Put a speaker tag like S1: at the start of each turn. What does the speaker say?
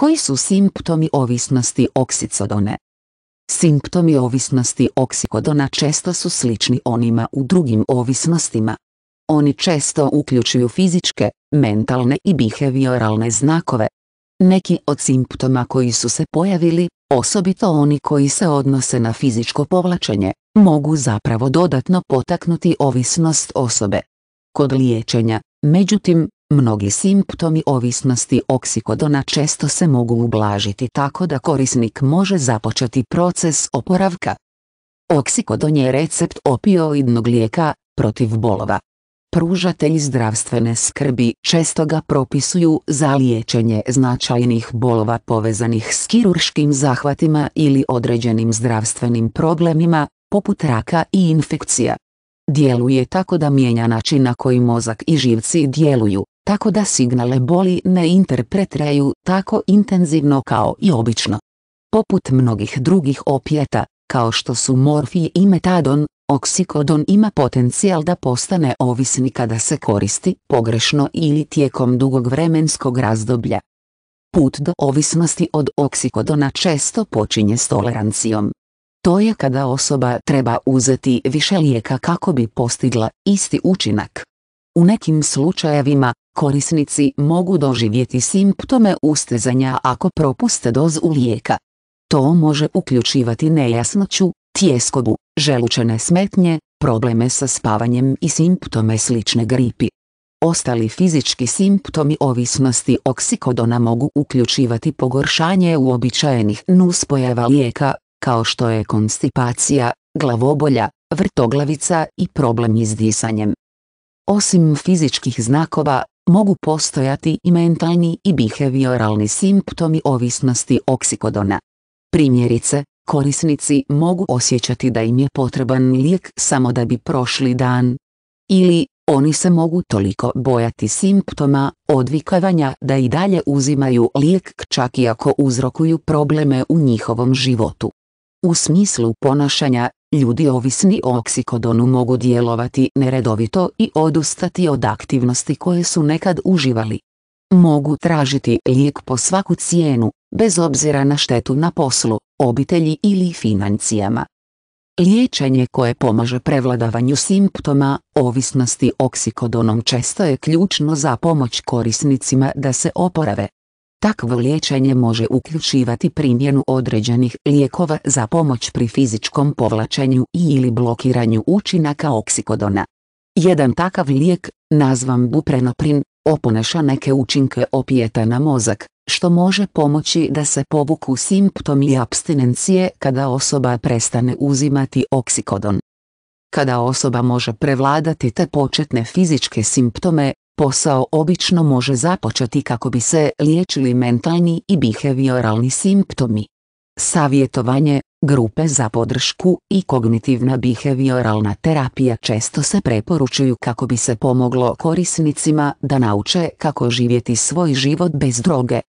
S1: Koji su simptomi ovisnosti oksicodone? Simptomi ovisnosti oksikodona često su slični onima u drugim ovisnostima. Oni često uključuju fizičke, mentalne i behavioralne znakove. Neki od simptoma koji su se pojavili, osobito oni koji se odnose na fizičko povlačenje, mogu zapravo dodatno potaknuti ovisnost osobe. Kod liječenja, međutim, Mnogi simptomi ovisnosti oksikodona često se mogu ublažiti tako da korisnik može započeti proces oporavka. Oksikodon je recept opioidnog lijeka protiv bolova. Pružatelji zdravstvene skrbi često ga propisuju za liječenje značajnih bolova povezanih s kirurškim zahvatima ili određenim zdravstvenim problemima, poput raka i infekcija. Djeluje tako da mijenja način na koji mozak i živci djeluju, tako da signale boli ne interpretiraju tako intenzivno kao i obično. Poput mnogih drugih opjeta, kao što su morfiji i metadon, oksikodon ima potencijal da postane ovisni kada se koristi pogrešno ili tijekom dugog vremenskog razdoblja. Put do ovisnosti od oksikodona često počinje s tolerancijom. To je kada osoba treba uzeti više lijeka kako bi postigla isti učinak. U nekim slučajevima, Korisnici mogu doživjeti simptome ustezanja ako propuste dozu lijeka. To može uključivati nejasnoću, tjeskobu, želučene smetnje, probleme sa spavanjem i simptome slične gripi. Ostali fizički simptomi ovisnosti oksikodona mogu uključivati pogoršanje uobičajenih nuspojava lijeka, kao što je konstipacija, glavobolja, vrtoglavica i problem disanjem. Osim fizičkih znakova, mogu postojati i mentalni i behavioralni simptomi ovisnosti oksikodona. Primjerice, korisnici mogu osjećati da im je potreban lijek samo da bi prošli dan. Ili, oni se mogu toliko bojati simptoma odvikavanja da i dalje uzimaju lijek čak i ako uzrokuju probleme u njihovom životu. U smislu ponašanja Ljudi ovisni o oksikodonu mogu djelovati neredovito i odustati od aktivnosti koje su nekad uživali. Mogu tražiti lijek po svaku cijenu, bez obzira na štetu na poslu, obitelji ili financijama. Liječenje koje pomaže prevladavanju simptoma ovisnosti oksikodonom često je ključno za pomoć korisnicima da se oporave, Takvo liječenje može uključivati primjenu određenih lijekova za pomoć pri fizičkom povlačenju ili blokiranju učinaka oksikodona. Jedan takav lijek, nazvan buprenoprin, oponeša neke učinke opijeta na mozak, što može pomoći da se povuku simptomi abstinencije kada osoba prestane uzimati oksikodon. Kada osoba može prevladati te početne fizičke simptome, Posao obično može započeti kako bi se liječili mentalni i behavioralni simptomi. Savjetovanje, grupe za podršku i kognitivna behavioralna terapija često se preporučuju kako bi se pomoglo korisnicima da nauče kako živjeti svoj život bez droge.